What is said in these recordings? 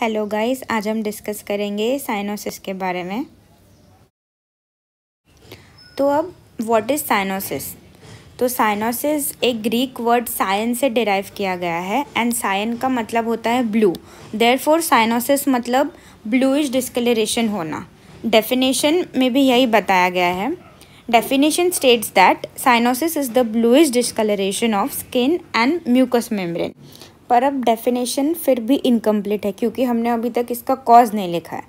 hello guys आज हम discuss करेंगे साइनोसिस के बारे में तो अब व्हाट इज़ साइनोसिस तो साइनोसिस एक ग्रीक वर्ड साइन से डिराइव किया गया है एंड साइन का मतलब होता है ब्लू देयर फोर साइनोसिस मतलब ब्लूइश डिस्कलरेशन होना डेफिनेशन में भी यही बताया गया है definition states that cyanosis is the bluish discoloration of skin and mucous membrane पर अब डेफिनेशन फिर भी इनकम्प्लीट है क्योंकि हमने अभी तक इसका कॉज नहीं लिखा है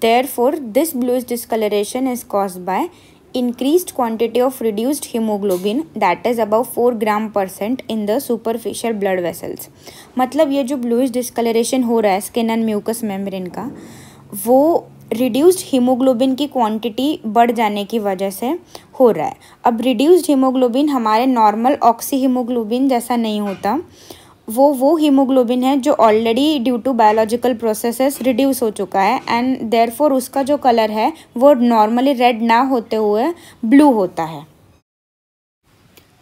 therefore this bluish discoloration is cause by increase quantity of reduced haemoglobin that is about four gram percent in the superficial blood vessels मतलब ये जो ब्लूज डिस्कलरेशन हो रहा है स्किन एंड म्यूकस मेम्ब्रेन का वो रिड्यूस्ड हीमोग्लोबिन की quantity बढ़ जाने की वजह से हो रहा है अब रिड्यूस्ड हीमोग्लोबिन हमारे नॉर्मल ऑक्सी हीमोग्लोबिन जैसा नहीं होता वो वो हीमोग्लोबिन है जो already due to biological processes reduce हो चुका है एंड देयरफॉर उसका जो कलर है वो नॉर्मली रेड ना होते हुए ब्लू होता है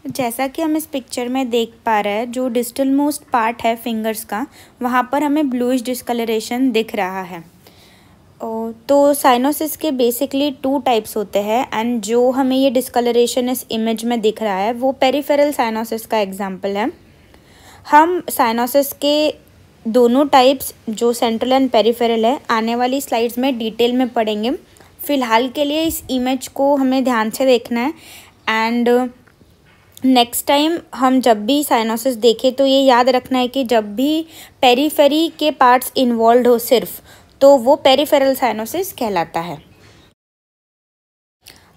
जैसा कि हम इस पिक्चर में देख पा रहे हैं जो डिस्टल मोस्ट पार्ट है फिंगर्स का वहाँ पर हमें ब्लूइश डिस्कलरेशन दिख रहा है तो साइनोसिस के बेसिकली टू टाइप्स होते हैं एंड जो हमें ये डिस्कलरेशन इस इमेज में दिख रहा है वो पेरीफेरल साइनोसिस का एग्जाम्पल है हम साइनोसिस के दोनों टाइप्स जो सेंट्रल एंड पेरीफेरल है आने वाली स्लाइड्स में डिटेल में पढ़ेंगे फ़िलहाल के लिए इस इमेज को हमें ध्यान से देखना है एंड नेक्स्ट टाइम हम जब भी साइनोसिस देखें तो ये याद रखना है कि जब भी पेरीफेरी के पार्ट्स इन्वॉल्व हो सिर्फ तो वो पेरीफेरल साइनोसिस कहलाता है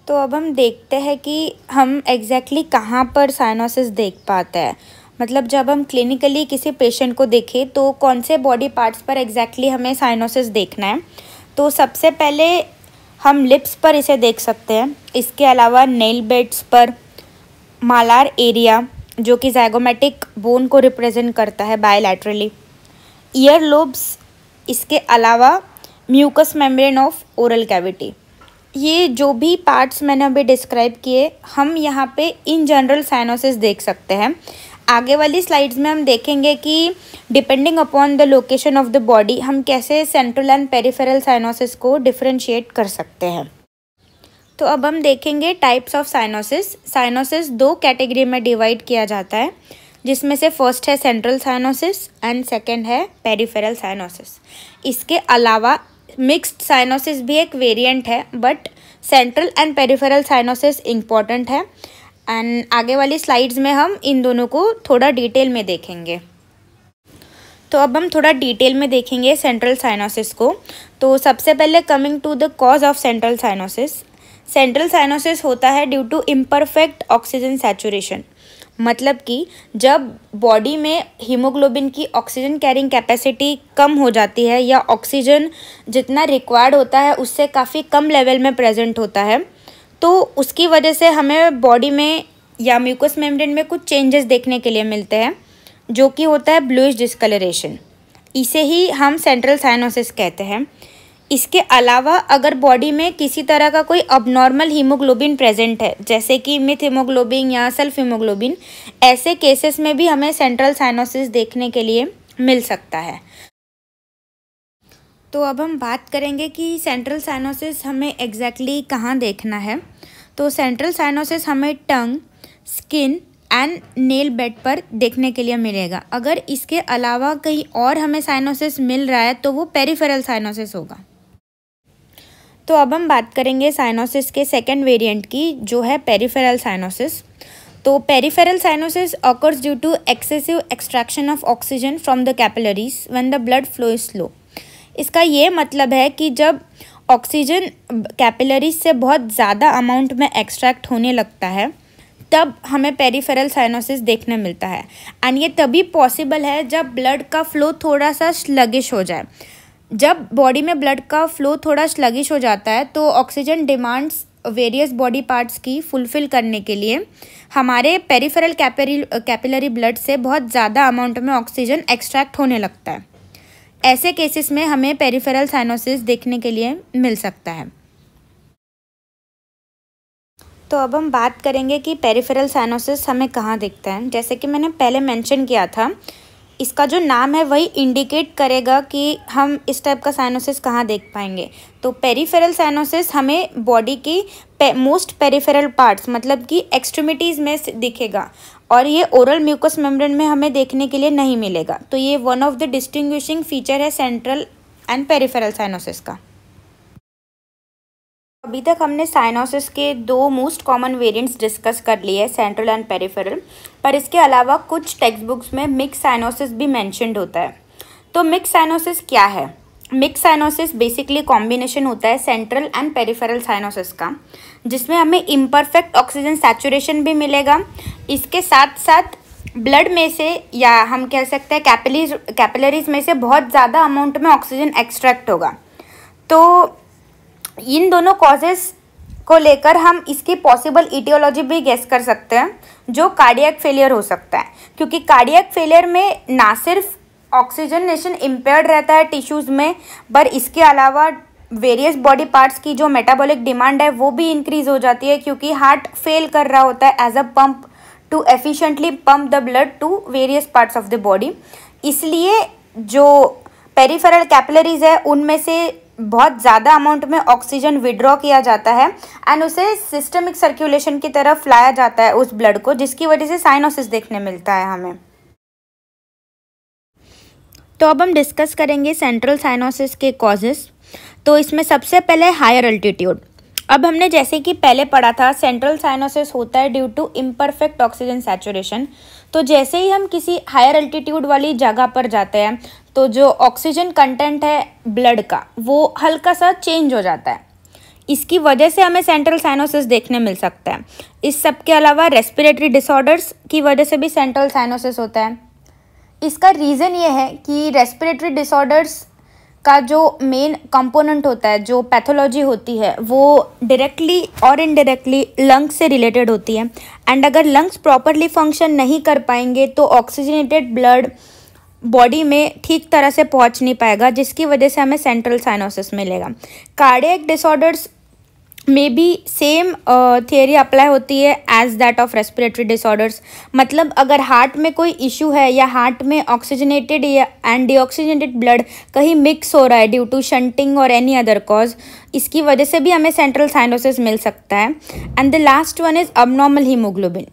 तो अब हम देखते हैं कि हम एग्जैक्टली exactly कहाँ पर साइनोसिस देख पाते हैं मतलब जब हम क्लिनिकली किसी पेशेंट को देखें तो कौन से बॉडी पार्ट्स पर एग्जैक्टली exactly हमें साइनोसिस देखना है तो सबसे पहले हम लिप्स पर इसे देख सकते हैं इसके अलावा नेल बेड्स पर मालार एरिया जो कि जैगोमेटिक बोन को रिप्रेजेंट करता है बायोलैटरली ईयर लोब्स इसके अलावा mucous membrane of oral cavity ये जो भी पार्ट्स मैंने अभी डिस्क्राइब किए हम यहाँ पे इन जनरल साइनोसिस देख सकते हैं आगे वाली स्लाइड्स में हम देखेंगे कि depending upon the location of the body हम कैसे सेंट्रल एंड पेरिफेरल साइनोसिस को डिफ्रेंशिएट कर सकते हैं तो अब हम देखेंगे टाइप्स ऑफ साइनोसिस साइनोसिस दो कैटेगरी में डिवाइड किया जाता है जिसमें से फर्स्ट है सेंट्रल साइनोसिस एंड सेकेंड है पेरीफेरल साइनोसिस इसके अलावा मिक्स्ड साइनोसिस भी एक वेरिएंट है but central and peripheral cyanosis important है एंड आगे वाली स्लाइड्स में हम इन दोनों को थोड़ा डिटेल में देखेंगे तो अब हम थोड़ा डिटेल में देखेंगे सेंट्रल साइनोसिस को तो सबसे पहले coming to the cause of central cyanosis central cyanosis होता है due to imperfect oxygen saturation मतलब कि जब बॉडी में हीमोग्लोबिन की ऑक्सीजन कैरिंग कैपेसिटी कम हो जाती है या ऑक्सीजन जितना रिक्वायर्ड होता है उससे काफ़ी कम लेवल में प्रेजेंट होता है तो उसकी वजह से हमें बॉडी में या म्यूकस मेम्ब्रेन में कुछ चेंजेस देखने के लिए मिलते हैं जो कि होता है ब्लूइश डिस्कलरेशन इसे ही हम सेंट्रल साइनोसिस कहते हैं इसके अलावा अगर बॉडी में किसी तरह का कोई अबनॉर्मल हीमोग्लोबिन प्रेजेंट है जैसे कि मिथ हीमोग्लोबिन या सेल्फ हीमोग्लोबिन ऐसे केसेस में भी हमें सेंट्रल साइनोसिस देखने के लिए मिल सकता है तो अब हम बात करेंगे कि सेंट्रल साइनोसिस हमें एग्जैक्टली exactly कहाँ देखना है तो सेंट्रल साइनोसिस हमें tongue skin and nail bed पर देखने के लिए मिलेगा अगर इसके अलावा कहीं और हमें साइनोसिस मिल रहा है तो वो पेरीफेरल साइनोसिस होगा तो अब हम बात करेंगे साइनोसिस के सेकेंड वेरिएंट की जो है पेरीफेरल साइनोसिस तो peripheral cyanosis occurs due to excessive extraction of oxygen from the capillaries when the blood flow is slow इसका ये मतलब है कि जब ऑक्सीजन कैपिलरीज से बहुत ज़्यादा अमाउंट में एक्सट्रैक्ट होने लगता है तब हमें पेरीफेरल साइनोसिस देखने मिलता है एंड ये तभी पॉसिबल है जब ब्लड का फ्लो थोड़ा सा स्लगिश हो जाए जब बॉडी में ब्लड का फ्लो थोड़ा स्लगिश हो जाता है तो oxygen demands various body parts की फुलफिल करने के लिए हमारे पेरीफेरल कैपिलरी ब्लड से बहुत ज़्यादा अमाउंट में ऑक्सीजन एक्सट्रैक्ट होने लगता है ऐसे केसेस में हमें पेरिफेरल साइनोसिस देखने के लिए मिल सकता है तो अब हम बात करेंगे कि पेरिफेरल साइनोसिस हमें कहाँ दिखता है जैसे कि मैंने पहले मेंशन किया था इसका जो नाम है वही इंडिकेट करेगा कि हम इस टाइप का साइनोसिस कहाँ देख पाएंगे तो पेरीफेरल साइनोसिस हमें बॉडी की मोस्ट पेरीफेरल पार्ट्स मतलब कि एक्सट्रीमिटीज़ में दिखेगा और ये ओरल म्यूकस मेम्ब्रेन में हमें देखने के लिए नहीं मिलेगा तो ये one of the distinguishing feature है सेंट्रल एंड पेरिफेरल साइनोसिस का अभी तक हमने साइनोसिस के दो मोस्ट कॉमन वेरिएंट्स डिस्कस कर लिए हैं सेंट्रल एंड पेरिफेरल पर इसके अलावा कुछ टेक्स्ट बुक्स में मिक्स साइनोसिस भी मैंशनड होता है तो मिक्स साइनोसिस क्या है मिक्स साइनोसिस बेसिकली कॉम्बिनेशन होता है सेंट्रल एंड पेरिफेरल साइनोसिस का जिसमें हमें इम्परफेक्ट ऑक्सीजन सेचुरेशन भी मिलेगा इसके साथ साथ ब्लड में से या हम कह सकते हैं कैपिलीज कैपिलरीज में से बहुत ज़्यादा अमाउंट में ऑक्सीजन एक्सट्रैक्ट होगा तो इन दोनों कॉजेस को लेकर हम इसकी पॉसिबल इटियोलॉजी भी गेस कर सकते हैं जो कार्डियक फेलियर हो सकता है क्योंकि कार्डियक फेलियर में ना सिर्फ ऑक्सीजनेशन इम्पेयर्ड रहता है टिश्यूज़ में पर इसके अलावा वेरियस बॉडी पार्ट्स की जो मेटाबॉलिक डिमांड है वो भी इंक्रीज़ हो जाती है क्योंकि हार्ट फेल कर रहा होता है as a pump to efficiently pump the blood to various parts of the body इसलिए जो पेरीफेरल कैपलरीज है उनमें से बहुत ज़्यादा अमाउंट में ऑक्सीजन विड्रॉ किया जाता है एंड उसे सिस्टमिक सर्कुलेशन की तरफ लाया जाता है उस ब्लड को जिसकी वजह से साइनोसिस देखने मिलता है हमें तो अब हम डिस्कस करेंगे सेंट्रल साइनोसिस के कॉजेस तो इसमें सबसे पहले हायर अल्टीट्यूड अब हमने जैसे कि पहले पढ़ा था सेंट्रल साइनोसिस होता है due to imperfect oxygen saturation तो जैसे ही हम किसी हायर अल्टीट्यूड वाली जगह पर जाते हैं तो जो ऑक्सीजन कंटेंट है ब्लड का वो हल्का सा चेंज हो जाता है इसकी वजह से हमें सेंट्रल साइनोसिस देखने मिल सकता है इस सब के अलावा रेस्पिरेटरी डिसऑर्डर्स की वजह से भी सेंट्रल साइनोसिस होता है इसका रीज़न ये है कि रेस्पिरेटरी डिसऑर्डर्स का जो मेन कंपोनेंट होता है जो पैथोलॉजी होती है वो डायरेक्टली और इनडायरेक्टली लंग्स से रिलेटेड होती है एंड अगर लंग्स प्रॉपरली फंक्शन नहीं कर पाएंगे तो ऑक्सीजनेटेड ब्लड बॉडी में ठीक तरह से पहुंच नहीं पाएगा जिसकी वजह से हमें सेंट्रल साइनोसिस मिलेगा cardiac disorders may be same theory apply होती है as that of respiratory disorders मतलब अगर हार्ट में कोई इशू है या हार्ट में ऑक्सीजनेटेड या एंड ऑक्सीजनेटेड ब्लड कहीं मिक्स हो रहा है ड्यू टू शंटिंग और एनी अदर कॉज इसकी वजह से भी हमें सेंट्रल साइनोसिस मिल सकता है and the last one is abnormal haemoglobin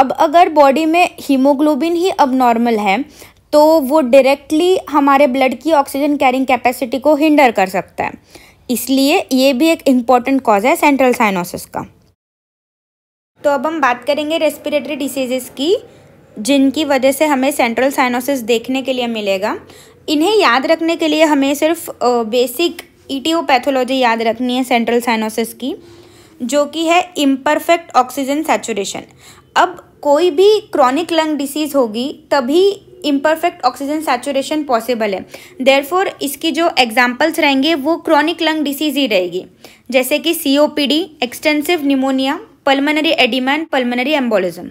अब अगर बॉडी में हीमोग्लोबिन ही अबनॉर्मल है तो वो डायरेक्टली हमारे ब्लड की ऑक्सीजन कैरिंग कैपेसिटी को हिंडर कर सकता है इसलिए ये भी एक इम्पॉर्टेंट कॉज है सेंट्रल साइनोसिस का तो अब हम बात करेंगे रेस्पिरेटरी डिसीजेस की जिनकी वजह से हमें सेंट्रल साइनोसिस देखने के लिए मिलेगा इन्हें याद रखने के लिए हमें सिर्फ बेसिक ईटीओ पैथोलॉजी याद रखनी है सेंट्रल साइनोसिस की जो कि है इम्परफेक्ट ऑक्सीजन सेचुरेशन अब कोई भी क्रॉनिक लंग डिसीज़ होगी तभी इम्परफेक्ट ऑक्सीजन सैचुरेशन पॉसिबल है देयरफॉर इसकी जो एग्जाम्पल्स रहेंगे वो क्रॉनिक लंग डिसीज ही रहेगी जैसे कि C O P D extensive pneumonia pulmonary oedema and embolism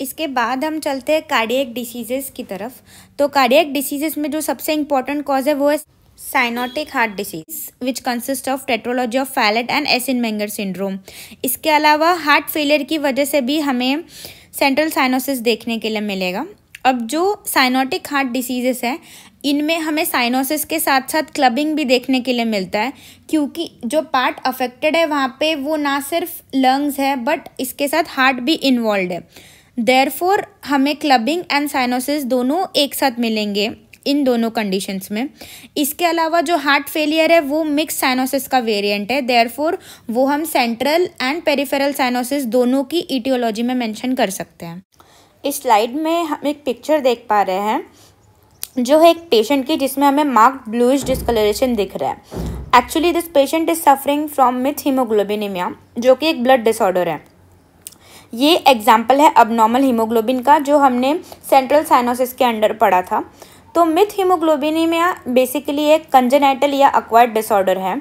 इसके बाद हम चलते हैं कार्डियक डिसीजेस की तरफ तो कार्डियक डिसीजेस में जो सबसे इंपॉर्टेंट कॉज है वो है cyanotic heart disease which consist of tetralogy of Fallot and Eisenmenger syndrome इसके अलावा हार्ट फेलियर की वजह से भी हमें सेंट्रल साइनोसिस देखने के लिए मिलेगा अब जो साइनोटिक हार्ट डिसीजेस है इनमें हमें साइनोसिस के साथ साथ क्लबिंग भी देखने के लिए मिलता है क्योंकि जो पार्ट अफेक्टेड है वहाँ पे वो ना सिर्फ लंग्स है बट इसके साथ हार्ट भी इन्वॉल्व है देयरफॉर हमें क्लबिंग एंड साइनोसिस दोनों एक साथ मिलेंगे इन दोनों कंडीशंस में इसके अलावा जो हार्ट फेलियर है वो मिक्स साइनोसिस का वेरिएंट है देयरफॉर वो हम सेंट्रल एंड पेरिफेरल साइनोसिस दोनों की इटियोलॉजी में मेंशन कर सकते हैं इस स्लाइड में हम एक पिक्चर देख पा रहे हैं जो है एक पेशेंट की जिसमें हमें मार्क ब्लूश डिस्कलरेशन दिख रहा है actually this patient is suffering from methaemoglobinaemia जो कि एक ब्लड डिसऑर्डर है ये एग्जाम्पल है अबनॉर्मल हीमोग्लोबिन का जो हमने सेंट्रल साइनोसिस के अंडर पढ़ा था तो मिथ हीमोग्लोबिनिमिया बेसिकली एक कंजेनाइटल या अक्वायर्ड डिसऑर्डर है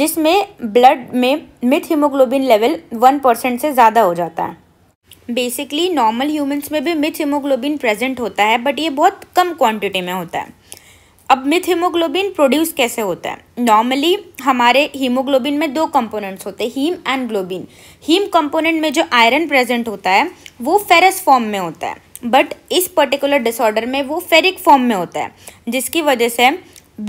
जिसमें ब्लड में methaemoglobin level one percent से ज़्यादा हो जाता है बेसिकली नॉर्मल ह्यूमन्स में भी मिथ हीमोग्लोबिन प्रेजेंट होता है बट ये बहुत कम क्वांटिटी में होता है अब मिथ हीमोग्लोबिन प्रोड्यूस कैसे होता है नॉर्मली हमारे हीमोग्लोबिन में दो कंपोनेंट्स होते हैं haem and globin haem component में जो आयरन प्रेजेंट होता है वो फेरस फॉर्म में होता है बट इस पर्टिकुलर डिसऑर्डर में वो फेरिक फॉर्म में होता है जिसकी वजह से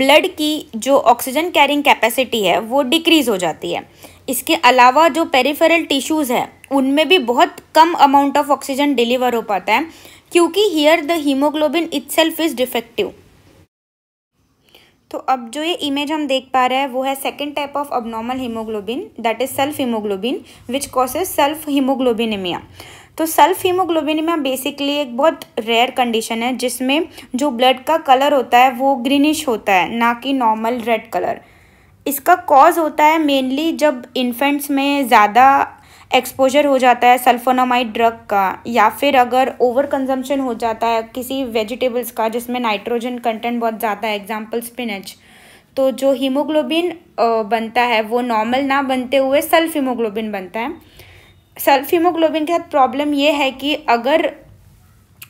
ब्लड की जो ऑक्सीजन कैरिंग कैपेसिटी है वो डिक्रीज़ हो जाती है इसके अलावा जो पेरीफेरल टिश्यूज़ है उनमें भी बहुत कम अमाउंट ऑफ ऑक्सीजन डिलीवर हो पाता है क्योंकि here the haemoglobin it's is defective तो अब जो ये इमेज हम देख पा रहे हैं वो है second type of abnormal haemoglobin that is sulfhaemoglobin which causes sulfhaemoglobinaemia तो सेल्फ हीमोग्लोबिनेमिया बेसिकली एक बहुत रेयर कंडीशन है जिसमें जो ब्लड का कलर होता है वो ग्रीनिश होता है ना कि नॉर्मल रेड कलर इसका कॉज होता है मेनली जब इन्फेंट्स में ज़्यादा एक्सपोजर हो जाता है सल्फोनामाइड ड्रग का या फिर अगर ओवर कंजम्पशन हो जाता है किसी वेजिटेबल्स का जिसमें नाइट्रोजन कंटेंट बहुत ज़्यादा है एग्जाम्पल स्पिनच तो जो हीमोग्लोबिन बनता है वो नॉर्मल ना बनते हुए सल्फ हीमोग्लोबिन बनता है सल्फ हीमोग्लोबिन के साथ प्रॉब्लम ये है कि अगर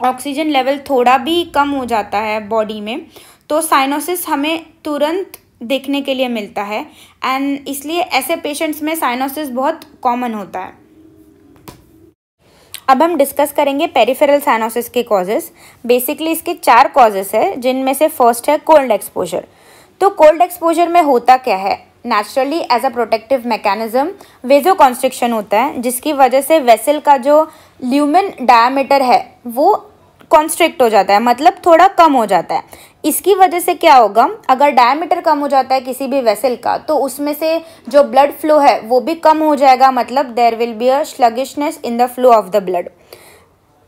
ऑक्सीजन लेवल थोड़ा भी कम हो जाता है बॉडी में तो साइनोसिस हमें तुरंत देखने के लिए मिलता है एंड इसलिए ऐसे पेशेंट्स में साइनोसिस बहुत कॉमन होता है अब हम डिस्कस करेंगे पेरिफेरल साइनोसिस के कॉजेस बेसिकली इसके चार कॉजेस है जिनमें से फर्स्ट है कोल्ड एक्सपोजर तो कोल्ड एक्सपोजर में होता क्या है naturally as a protective mechanism vasoconstriction होता है जिसकी वजह से वेसल का जो ल्यूमिन डायामीटर है वो कॉन्स्ट्रिक्ट हो जाता है मतलब थोड़ा कम हो जाता है इसकी वजह से क्या होगा अगर डायमीटर कम हो जाता है किसी भी वेसल का तो उसमें से जो ब्लड फ्लो है वो भी कम हो जाएगा मतलब there will be a sluggishness in the flow of the blood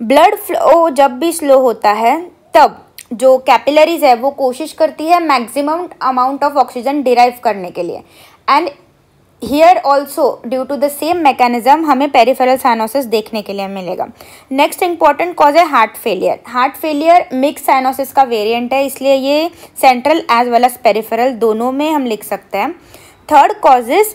blood flow जब भी स्लो होता है तब जो कैपिलरीज है वो कोशिश करती है maximum amount of oxygen derive करने के लिए and here also due to the same mechanism हमें पेरीफेरल साइनोसिस देखने के लिए मिलेगा नेक्स्ट इंपॉर्टेंट कॉज है heart failure heart failure mix cyanosis का वेरिएंट है इसलिए ये central as well as peripheral दोनों में हम लिख सकते हैं थर्ड कॉजेज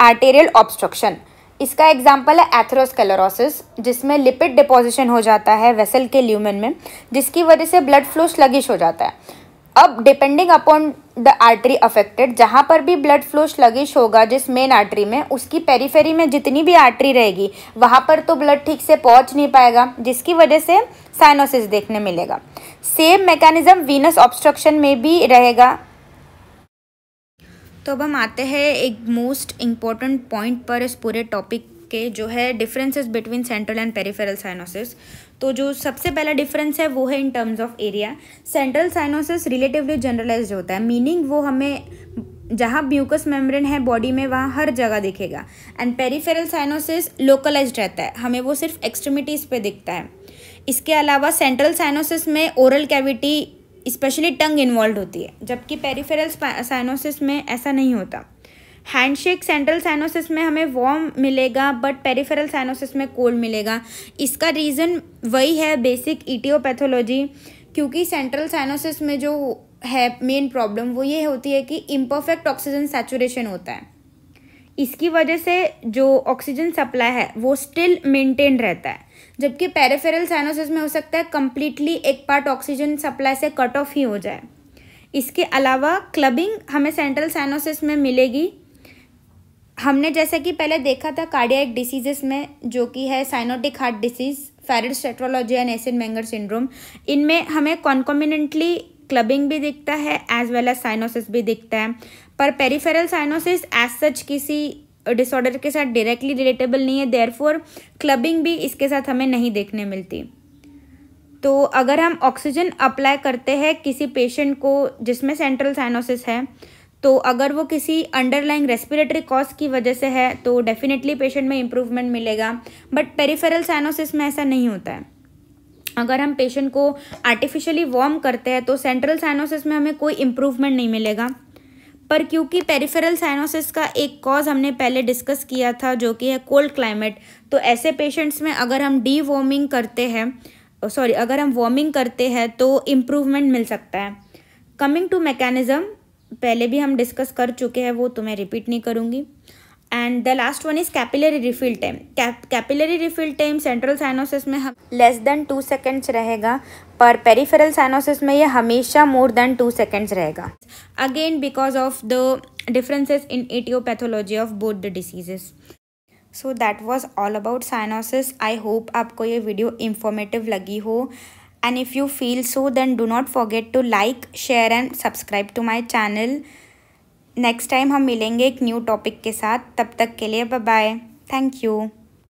आर्टेरियल ऑब्स्ट्रक्शन इसका एग्जाम्पल है एथरोस्केलोरोसिस जिसमें लिपिड डिपोजिशन हो जाता है वेसल के ल्यूमन में जिसकी वजह से ब्लड फ्लो स्लगिश हो जाता है अब depending upon the artery affected जहाँ पर भी ब्लड फ्लो स्लगिश होगा जिस मेन आर्टरी में उसकी पेरीफेरी में जितनी भी आर्टरी रहेगी वहाँ पर तो ब्लड ठीक से पहुँच नहीं पाएगा जिसकी वजह से साइनोसिस देखने मिलेगा सेम मैकेनिज्म वीनस ऑब्स्ट्रक्शन में भी रहेगा तो अब हम आते हैं एक मोस्ट इम्पॉर्टेंट पॉइंट पर इस पूरे टॉपिक के जो है differences between central and peripheral cyanosis तो जो सबसे पहला डिफरेंस है वो है in terms of area central cyanosis relatively generalize होता है मीनिंग वो हमें जहाँ म्यूकस मेम्ब्रेन है बॉडी में वहाँ हर जगह दिखेगा एंड पेरीफेरल साइनोसिस लोकलाइज रहता है हमें वो सिर्फ एक्सट्रीमिटीज़ पे दिखता है इसके अलावा सेंट्रल साइनोसिस में oral cavity specially tongue involve होती है जबकि पेरीफेरल साइनोसिस में ऐसा नहीं होता हैंडशेक सेंट्रल साइनोसिस में हमें वॉर्म मिलेगा बट पेरिफेरल साइनोसिस में कोल्ड मिलेगा इसका रीज़न वही है बेसिक ईटियोपैथोलॉजी क्योंकि सेंट्रल साइनोसिस में जो है मेन प्रॉब्लम वो ये होती है कि इम्परफेक्ट ऑक्सीजन सेचुरेशन होता है इसकी वजह से जो ऑक्सीजन सप्लाई है वो स्टिल मेंटेन रहता है जबकि पेरिफेरल साइनोसिस में हो सकता है कम्प्लीटली एक पार्ट ऑक्सीजन सप्लाई से कट ऑफ ही हो जाए इसके अलावा क्लबिंग हमें सेंट्रल साइनोसिस में मिलेगी हमने जैसे कि पहले देखा था कार्डियक डिसीजेस में जो कि है cyanotic heart disease Fallot's tetralogy and Eisenmenger syndrome इनमें हमें कॉन्कोमिनेंटली क्लबिंग भी दिखता है एज वेल एज साइनोसिस भी दिखता है पर पेरीफेरल साइनोसिस एज सच किसी डिसऑर्डर के साथ डायरेक्टली रिलेटेबल नहीं है देयर फोर क्लबिंग भी इसके साथ हमें नहीं देखने मिलती तो अगर हम ऑक्सीजन अप्लाई करते हैं किसी पेशेंट को जिसमें सेंट्रल साइनोसिस है तो अगर वो किसी अंडरलाइंग रेस्पिरेटरी कॉज की वजह से है तो डेफिनेटली पेशेंट में इम्प्रूवमेंट मिलेगा बट पेरिफेरल साइनोसिस में ऐसा नहीं होता है अगर हम पेशेंट को आर्टिफिशियली वार्म करते हैं तो सेंट्रल साइनोसिस में हमें कोई इम्प्रूवमेंट नहीं मिलेगा पर क्योंकि पेरिफेरल साइनोसिस का एक कॉज हमने पहले डिस्कस किया था जो कि है कोल्ड क्लाइमेट तो ऐसे पेशेंट्स में अगर हम डी वार्मिंग करते हैं सॉरी अगर हम वार्मिंग करते हैं तो इम्प्रूवमेंट मिल सकता है कमिंग टू मैकेनिज़्म पहले भी हम डिस्कस कर चुके हैं वो तो मैं रिपीट नहीं करूँगी and the last one is capillary refill time capillary refill time central cyanosis में हम लेस देन टू सेकेंड्स रहेगा पर पेरीफेरल साइनोसिस में ये हमेशा मोर देन टू सेकेंड्स रहेगा again because of the differences in etiopathology of both the diseases so that was all about cyanosis I hope आपको ये वीडियो इंफॉर्मेटिव लगी हो and if you feel so then do not forget to like share and subscribe to my channel next time hum milenge ek new topic ke sath tab tak ke liye bye bye thank you